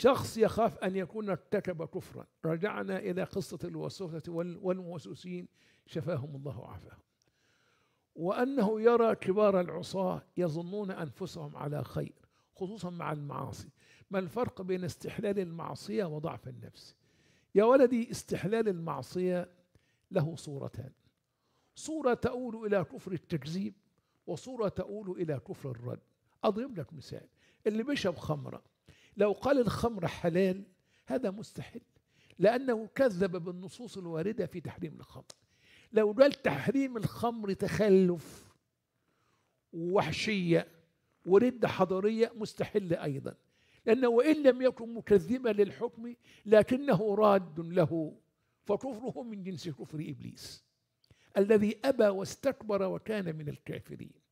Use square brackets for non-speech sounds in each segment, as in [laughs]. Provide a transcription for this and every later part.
شخص يخاف أن يكون ارتكب كفرا رجعنا إلى قصة الوسوسة والموسوسين شفاهم الله وعافاهم وأنه يرى كبار العصاة يظنون أنفسهم على خير خصوصا مع المعاصي ما الفرق بين استحلال المعصية وضعف النفس يا ولدي استحلال المعصية له صورتان صورة تؤول إلى كفر التكذيب وصورة تؤول إلى كفر الرد أضرب لك مثال اللي بيشرب خمرة لو قال الخمر حلال هذا مستحيل لأنه كذب بالنصوص الواردة في تحريم الخمر لو قال تحريم الخمر تخلف وحشية وردة حضارية مستحلة أيضا لأنه وإن لم يكن مكذبا للحكم لكنه راد له فكفره من جنس كفر إبليس الذي أبى واستكبر وكان من الكافرين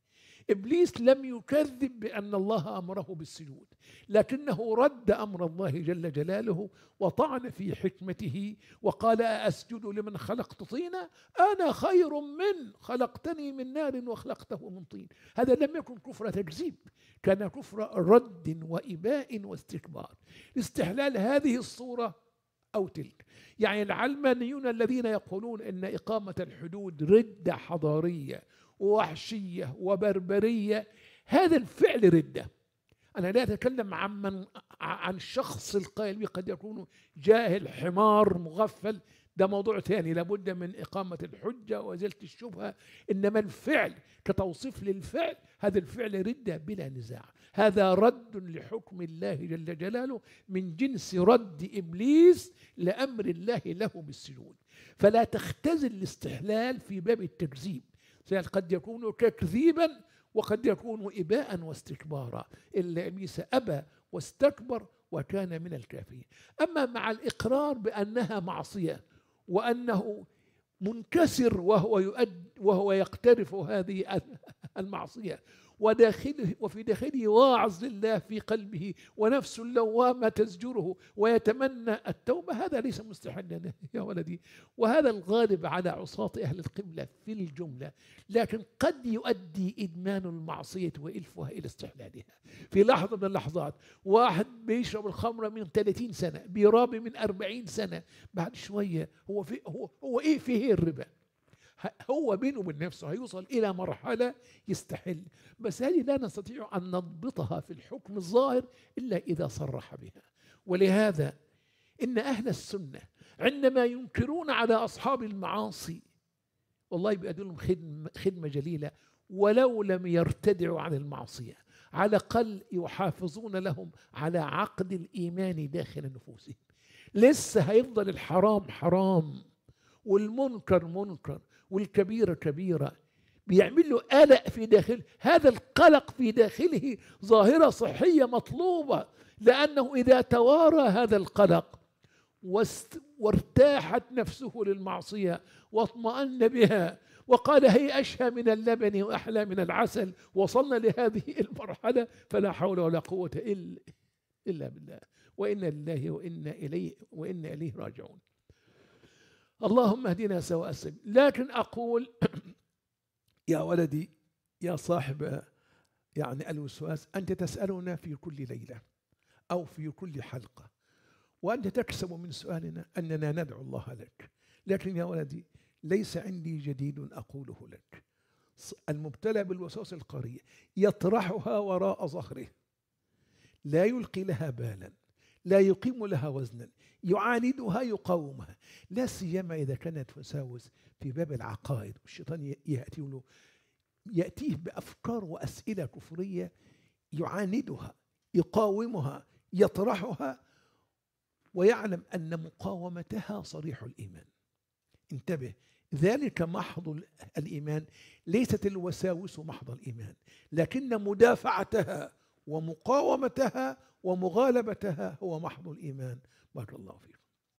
إبليس لم يكذب بأن الله أمره بالسجود لكنه رد أمر الله جل جلاله وطعن في حكمته وقال أسجد لمن خلقت طينا أنا خير من خلقتني من نار وخلقته من طين هذا لم يكن كفر تكذيب كان كفر رد وإباء واستكبار استحلال هذه الصورة أو تلك يعني العلمانيون الذين يقولون أن إقامة الحدود ردة حضارية ووحشية وبربرية هذا الفعل ردة أنا لا أتكلم عن من عن شخص القائل قد يكون جاهل حمار مغفل ده موضوع ثاني لابد من إقامة الحجة وإزالة الشبهة إنما الفعل كتوصيف للفعل هذا الفعل ردة بلا نزاع هذا رد لحكم الله جل جلاله من جنس رد إبليس لأمر الله له بالسجود فلا تختزل الاستحلال في باب التكذيب قد يكون تكذيبا وقد يكون إباء واستكبارا إلا إبليس أبى واستكبر وكان من الكافرين أما مع الإقرار بأنها معصية وأنه منكسر وهو يؤد وهو يقترف هذه [laughs] المعصية وداخله وفي داخله واعظ لله في قلبه ونفس لوامة تزجره ويتمنى التوبة هذا ليس مستحلا يا ولدي وهذا الغالب على عصاة أهل القبلة في الجملة لكن قد يؤدي إدمان المعصية وإلفها إلى استحلالها في لحظة من اللحظات واحد بيشرب الخمرة من 30 سنة بيرابي من 40 سنة بعد شوية هو في هو, هو إيه فيه الربا هو بينه وبين نفسه هيوصل إلى مرحلة يستحل بس هذه لا نستطيع أن نضبطها في الحكم الظاهر إلا إذا صرح بها ولهذا إن أهل السنة عندما ينكرون على أصحاب المعاصي والله بيأدوا لهم خدمة, خدمة جليلة ولو لم يرتدعوا عن المعصية على الأقل يحافظون لهم على عقد الإيمان داخل نفوسهم لسه هيفضل الحرام حرام والمنكر منكر والكبيرة كبيرة بيعمل له قلق في داخله هذا القلق في داخله ظاهرة صحية مطلوبة لأنه إذا توارى هذا القلق وارتاحت نفسه للمعصية واطمأن بها وقال هي أشهى من اللبن وأحلى من العسل وصلنا لهذه المرحلة فلا حول ولا قوة إلا, إلا بالله وإنا لله وإنا إليه وإنا إليه راجعون اللهم اهدنا سواء السبيل لكن أقول [clears throat] يا ولدي يا صاحب يعني الوسواس أنت تسألنا في كل ليلة أو في كل حلقة وأنت تكسب من سؤالنا أننا ندعو الله لك لكن يا ولدي ليس عندي جديد أقوله لك المبتلى بالوسواس القهري يطرحها وراء ظهره لا يلقي لها بالا لا يقيم لها وزنا يعاندها يقاومها لا سيما إذا كانت وساوس في باب العقائد والشيطان يأتي له يأتيه بأفكار وأسئلة كفرية يعاندها يقاومها يطرحها ويعلم أن مقاومتها صريح الإيمان انتبه ذلك محض الإيمان ليست الوساوس محض الإيمان لكن مدافعتها ومقاومتها ومغالبتها هو محض الإيمان بارك الله فيكم